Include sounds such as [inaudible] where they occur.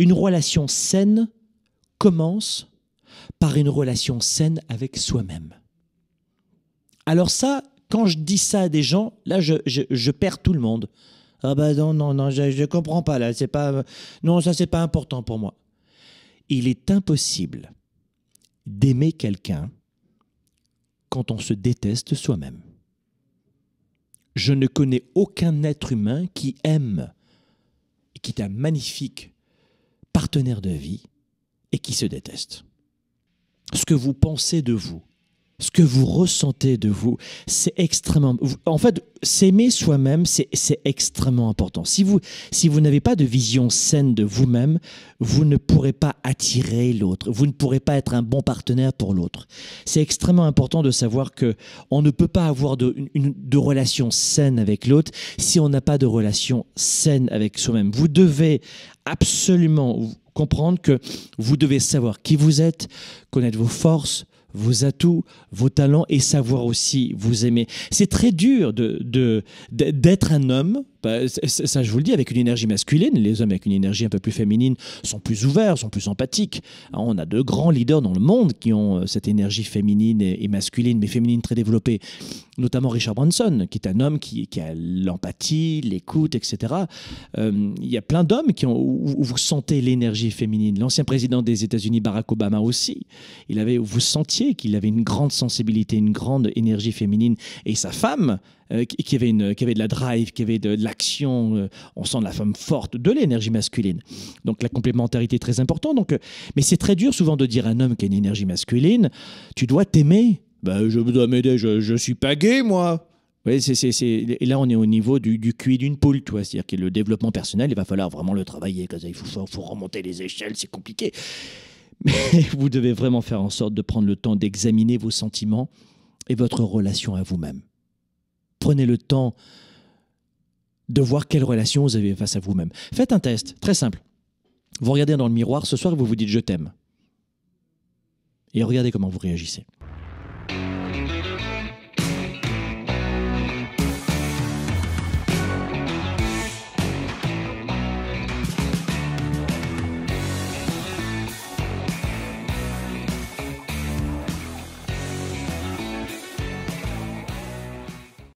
Une relation saine commence par une relation saine avec soi-même. Alors ça, quand je dis ça à des gens, là, je, perds tout le monde. Ah bah non, non, non, je ne comprends pas là, c'est pas... Non, ça, c'est pas important pour moi. Il est impossible d'aimer quelqu'un quand on se déteste soi-même. Je ne connais aucun être humain qui aime, et qui est un magnifique partenaire de vie et qui se déteste Ce que vous pensez de vous, ce que vous ressentez de vous, c'est extrêmement. En fait, s'aimer soi-même, c'est extrêmement important. Si vous, si vous n'avez pas de vision saine de vous-même, vous ne pourrez pas attirer l'autre. Vous ne pourrez pas être un bon partenaire pour l'autre. C'est extrêmement important de savoir que on ne peut pas avoir une, de relation saine avec l'autre si on n'a pas de relation saine avec soi-même. Vous devez absolument comprendre que vous devez savoir qui vous êtes, connaître vos forces, vos atouts, vos talents et savoir aussi vous aimer. C'est très dur d'être de, d'être un homme, bah, ça je vous le dis, avec une énergie masculine. Les hommes avec une énergie un peu plus féminine sont plus ouverts, sont plus empathiques. Hein, on a de grands leaders dans le monde qui ont euh, cette énergie féminine et, masculine, mais féminine très développée. Notamment Richard Branson, qui est un homme qui, a l'empathie, l'écoute, etc. Euh, il y a plein d'hommes qui ont, où vous sentez l'énergie féminine. L'ancien président des États-Unis, Barack Obama aussi, il avait, vous sentiez qu'il avait une grande sensibilité, une grande énergie féminine. Et sa femme, euh, qui, avait une, qui avait de la drive, qui avait de, l'action, euh, on sent de la femme forte, de l'énergie masculine. Donc la complémentarité est très importante. Donc, euh, mais c'est très dur souvent de dire à un homme qui a une énergie masculine, tu dois t'aimer. Ben, je dois m'aider, je suis pas gay, moi. c'est, c'est, Et là, on est au niveau du, du d'une poule, tu C'est-à-dire que le développement personnel, il va falloir vraiment le travailler. Il faut, faut remonter les échelles, c'est compliqué. Mais [laughs] vous devez vraiment faire en sorte de prendre le temps d'examiner vos sentiments et votre relation à vous-même. Prenez le temps de voir quelle relation vous avez face à vous-même. Faites un test, très simple. Vous regardez dans le miroir ce soir et vous vous dites je t'aime. Et regardez comment vous réagissez.